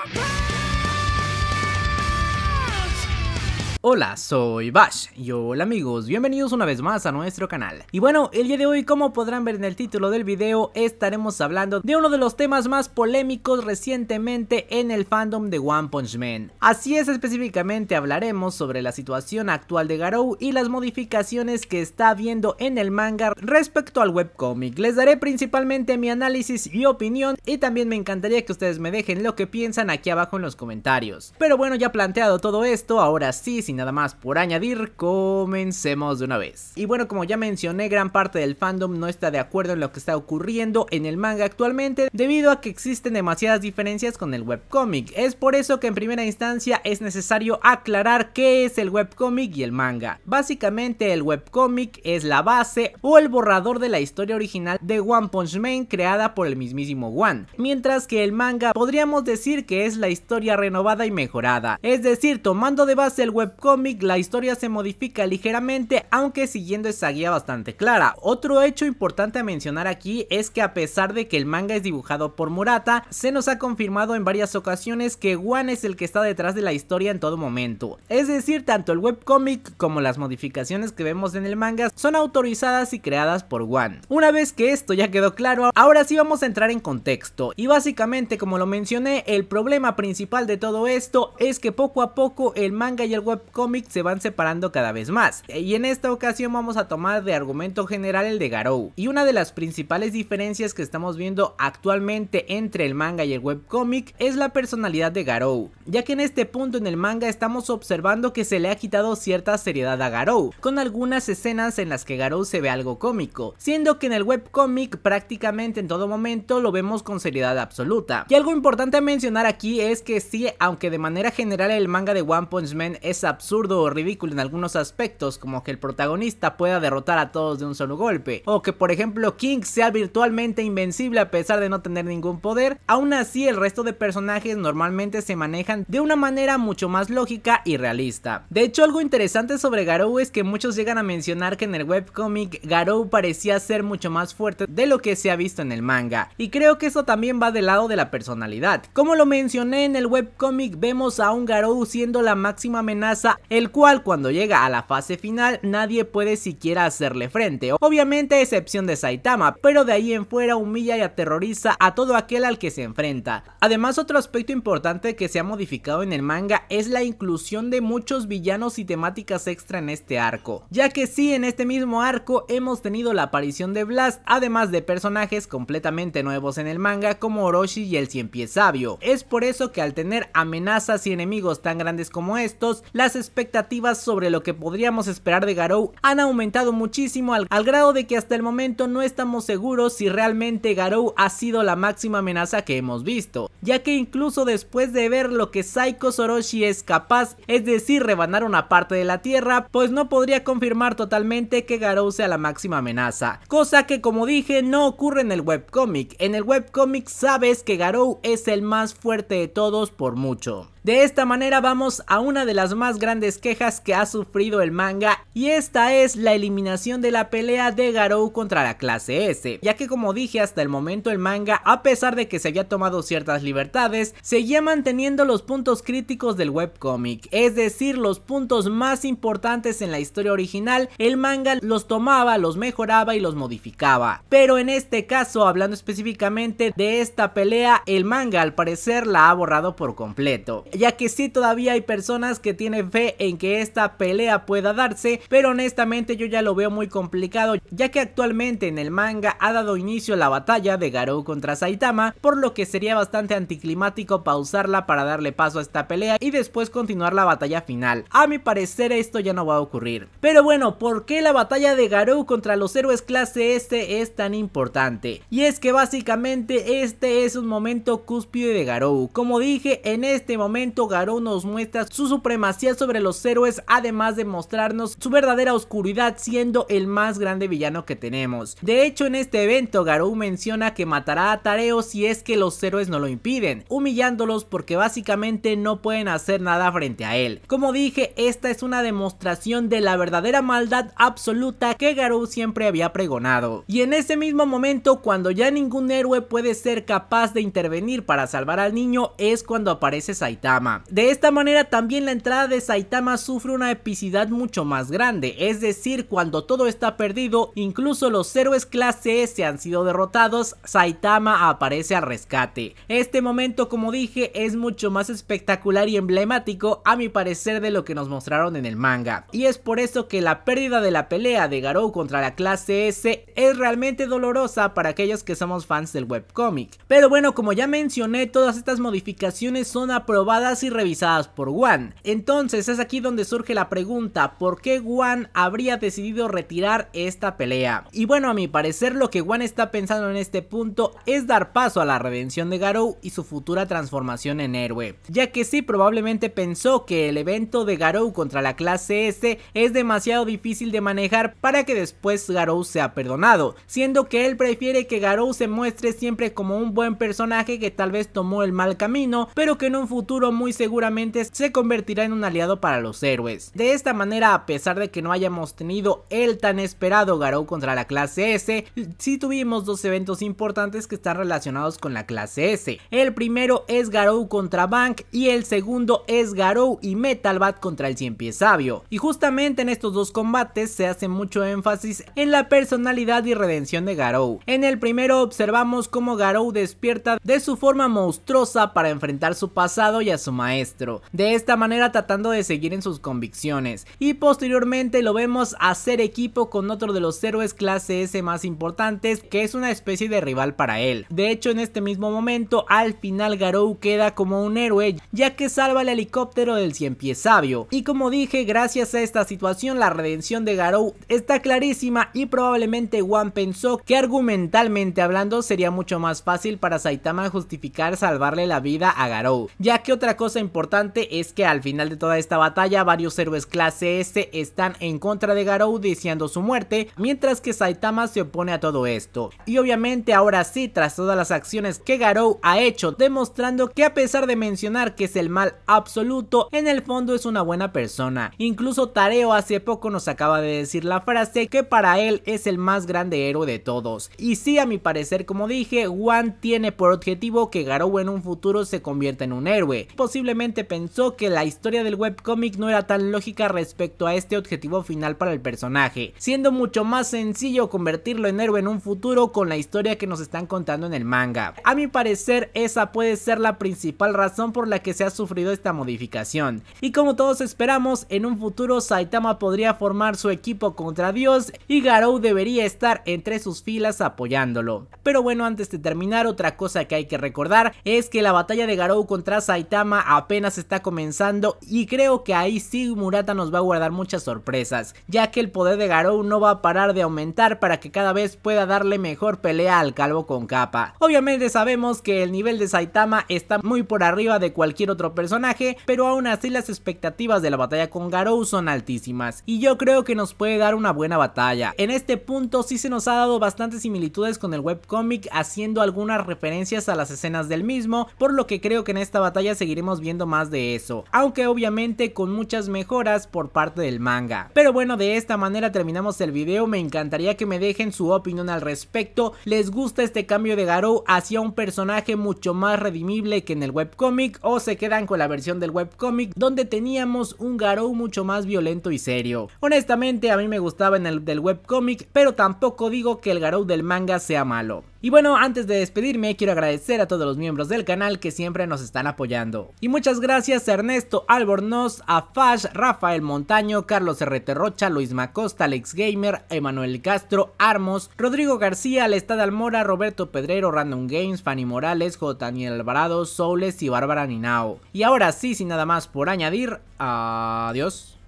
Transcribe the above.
my pain! Hola, soy Bash y hola amigos, bienvenidos una vez más a nuestro canal. Y bueno, el día de hoy como podrán ver en el título del video estaremos hablando de uno de los temas más polémicos recientemente en el fandom de One Punch Man. Así es, específicamente hablaremos sobre la situación actual de Garou y las modificaciones que está habiendo en el manga respecto al webcomic. Les daré principalmente mi análisis y opinión y también me encantaría que ustedes me dejen lo que piensan aquí abajo en los comentarios. Pero bueno, ya planteado todo esto, ahora sí, sin nada más por añadir, comencemos de una vez. Y bueno, como ya mencioné, gran parte del fandom no está de acuerdo en lo que está ocurriendo en el manga actualmente debido a que existen demasiadas diferencias con el webcomic. Es por eso que en primera instancia es necesario aclarar qué es el webcomic y el manga. Básicamente el webcomic es la base o el borrador de la historia original de One Punch Man creada por el mismísimo One, mientras que el manga podríamos decir que es la historia renovada y mejorada, es decir, tomando de base el web cómic la historia se modifica ligeramente aunque siguiendo esa guía bastante clara. Otro hecho importante a mencionar aquí es que a pesar de que el manga es dibujado por Murata, se nos ha confirmado en varias ocasiones que Wan es el que está detrás de la historia en todo momento. Es decir, tanto el webcómic como las modificaciones que vemos en el manga son autorizadas y creadas por Wan. Una vez que esto ya quedó claro, ahora sí vamos a entrar en contexto. Y básicamente, como lo mencioné, el problema principal de todo esto es que poco a poco el manga y el web cómic se van separando cada vez más, y en esta ocasión vamos a tomar de argumento general el de Garou, y una de las principales diferencias que estamos viendo actualmente entre el manga y el webcomic es la personalidad de Garou, ya que en este punto en el manga estamos observando que se le ha quitado cierta seriedad a Garou, con algunas escenas en las que Garou se ve algo cómico, siendo que en el webcomic prácticamente en todo momento lo vemos con seriedad absoluta. Y algo importante a mencionar aquí es que sí, aunque de manera general el manga de One Punch Man es a absurdo o ridículo en algunos aspectos, como que el protagonista pueda derrotar a todos de un solo golpe, o que por ejemplo King sea virtualmente invencible a pesar de no tener ningún poder, aún así el resto de personajes normalmente se manejan de una manera mucho más lógica y realista. De hecho algo interesante sobre Garou es que muchos llegan a mencionar que en el webcomic Garou parecía ser mucho más fuerte de lo que se ha visto en el manga, y creo que eso también va del lado de la personalidad. Como lo mencioné en el webcomic vemos a un Garou siendo la máxima amenaza el cual cuando llega a la fase final nadie puede siquiera hacerle frente, obviamente a excepción de Saitama, pero de ahí en fuera humilla y aterroriza a todo aquel al que se enfrenta. Además otro aspecto importante que se ha modificado en el manga es la inclusión de muchos villanos y temáticas extra en este arco, ya que sí en este mismo arco hemos tenido la aparición de Blast, además de personajes completamente nuevos en el manga como Orochi y el Cien Pies Sabio. Es por eso que al tener amenazas y enemigos tan grandes como estos, las expectativas sobre lo que podríamos esperar de Garou han aumentado muchísimo al, grado de que hasta el momento no estamos seguros si realmente Garou ha sido la máxima amenaza que hemos visto, ya que incluso después de ver lo que Saiko Soroshi es capaz, es decir, rebanar una parte de la Tierra, pues no podría confirmar totalmente que Garou sea la máxima amenaza, cosa que como dije no ocurre en el webcomic, en el webcomic sabes que Garou es el más fuerte de todos por mucho. De esta manera vamos a una de las más grandes quejas que ha sufrido el manga y esta es la eliminación de la pelea de Garou contra la clase S, ya que como dije hasta el momento el manga a pesar de que se haya tomado ciertas libertades, seguía manteniendo los puntos críticos del webcomic, es decir los puntos más importantes en la historia original, el manga los tomaba, los mejoraba y los modificaba. Pero en este caso, hablando específicamente de esta pelea, el manga al parecer la ha borrado por completo ya que sí todavía hay personas que tienen fe en que esta pelea pueda darse, pero honestamente yo ya lo veo muy complicado, ya que actualmente en el manga ha dado inicio la batalla de Garou contra Saitama, por lo que sería bastante anticlimático pausarla para darle paso a esta pelea y después continuar la batalla final. A mi parecer esto ya no va a ocurrir. Pero bueno, ¿por qué la batalla de Garou contra los héroes clase S este es tan importante? Y es que básicamente este es un momento cúspide de Garou. Como dije, en este momento Garou nos muestra su supremacía sobre los héroes además de mostrarnos su verdadera oscuridad siendo el más grande villano que tenemos. De hecho en este evento Garou menciona que matará a Tareo si es que los héroes no lo impiden, humillándolos porque básicamente no pueden hacer nada frente a él. Como dije, esta es una demostración de la verdadera maldad absoluta que Garou siempre había pregonado. Y en ese mismo momento cuando ya ningún héroe puede ser capaz de intervenir para salvar al niño es cuando aparece Saitama de esta manera también la entrada de Saitama sufre una epicidad mucho más grande, es decir, cuando todo está perdido, incluso los héroes clase S han sido derrotados, Saitama aparece al rescate. Este momento, como dije, es mucho más espectacular y emblemático a mi parecer de lo que nos mostraron en el manga, y es por eso que la pérdida de la pelea de Garou contra la clase S es realmente dolorosa para aquellos que somos fans del webcomic. Pero bueno, como ya mencioné, todas estas modificaciones son aprobadas y revisadas por One. Entonces es aquí donde surge la pregunta, ¿por qué Wan habría decidido retirar esta pelea? Y bueno, a mi parecer lo que Wan está pensando en este punto es dar paso a la redención de Garou y su futura transformación en héroe, ya que sí probablemente pensó que el evento de Garou contra la clase S es demasiado difícil de manejar para que después Garou sea perdonado, siendo que él prefiere que Garou se muestre siempre como un buen personaje que tal vez tomó el mal camino, pero que en un futuro muy seguramente se convertirá en un aliado para los héroes. De esta manera, a pesar de que no hayamos tenido el tan esperado Garou contra la clase S, sí tuvimos dos eventos importantes que están relacionados con la clase S. El primero es Garou contra Bank y el segundo es Garou y Metalbat contra el Cien Pies Sabio. Y justamente en estos dos combates se hace mucho énfasis en la personalidad y redención de Garou. En el primero observamos cómo Garou despierta de su forma monstruosa para enfrentar su pasado y su maestro, de esta manera tratando de seguir en sus convicciones, y posteriormente lo vemos hacer equipo con otro de los héroes clase S más importantes, que es una especie de rival para él. De hecho, en este mismo momento, al final Garou queda como un héroe, ya que salva el helicóptero del cien pies sabio. Y como dije, gracias a esta situación, la redención de Garou está clarísima y probablemente One pensó que argumentalmente hablando sería mucho más fácil para Saitama justificar salvarle la vida a Garou, ya que otra cosa importante es que al final de toda esta batalla varios héroes clase S están en contra de Garou deseando su muerte, mientras que Saitama se opone a todo esto. Y obviamente ahora sí, tras todas las acciones que Garou ha hecho, demostrando que a pesar de mencionar que es el mal absoluto, en el fondo es una buena persona. Incluso Tareo hace poco nos acaba de decir la frase que para él es el más grande héroe de todos. Y sí, a mi parecer, como dije, Wan tiene por objetivo que Garou en un futuro se convierta en un héroe, posiblemente pensó que la historia del webcomic no era tan lógica respecto a este objetivo final para el personaje, siendo mucho más sencillo convertirlo en héroe en un futuro con la historia que nos están contando en el manga. A mi parecer esa puede ser la principal razón por la que se ha sufrido esta modificación. Y como todos esperamos, en un futuro Saitama podría formar su equipo contra Dios y Garou debería estar entre sus filas apoyándolo. Pero bueno, antes de terminar, otra cosa que hay que recordar es que la batalla de Garou contra Saitama apenas está comenzando y creo que ahí sí Murata nos va a guardar muchas sorpresas, ya que el poder de Garou no va a parar de aumentar para que cada vez pueda darle mejor pelea al calvo con capa. Obviamente sabemos que el nivel de Saitama está muy por arriba de cualquier otro personaje, pero aún así las expectativas de la batalla con Garou son altísimas y yo creo que nos puede dar una buena batalla. En este punto si se nos ha dado bastantes similitudes con el webcomic haciendo algunas referencias a las escenas del mismo, por lo que creo que en esta batalla se iremos viendo más de eso, aunque obviamente con muchas mejoras por parte del manga. Pero bueno, de esta manera terminamos el video, me encantaría que me dejen su opinión al respecto, ¿les gusta este cambio de Garou hacia un personaje mucho más redimible que en el webcomic o se quedan con la versión del webcomic donde teníamos un Garou mucho más violento y serio? Honestamente a mí me gustaba en el del webcomic, pero tampoco digo que el Garou del manga sea malo. Y bueno, antes de despedirme, quiero agradecer a todos los miembros del canal que siempre nos están apoyando. Y muchas gracias a Ernesto Albornoz, a Fash, Rafael Montaño, Carlos R. Terrocha, Luis Macosta, Alex Gamer, Emanuel Castro, Armos, Rodrigo García, Alestad Almora, Roberto Pedrero, Random Games, Fanny Morales, J. Daniel Alvarado, Soules y Bárbara Ninao. Y ahora sí, sin nada más por añadir, adiós.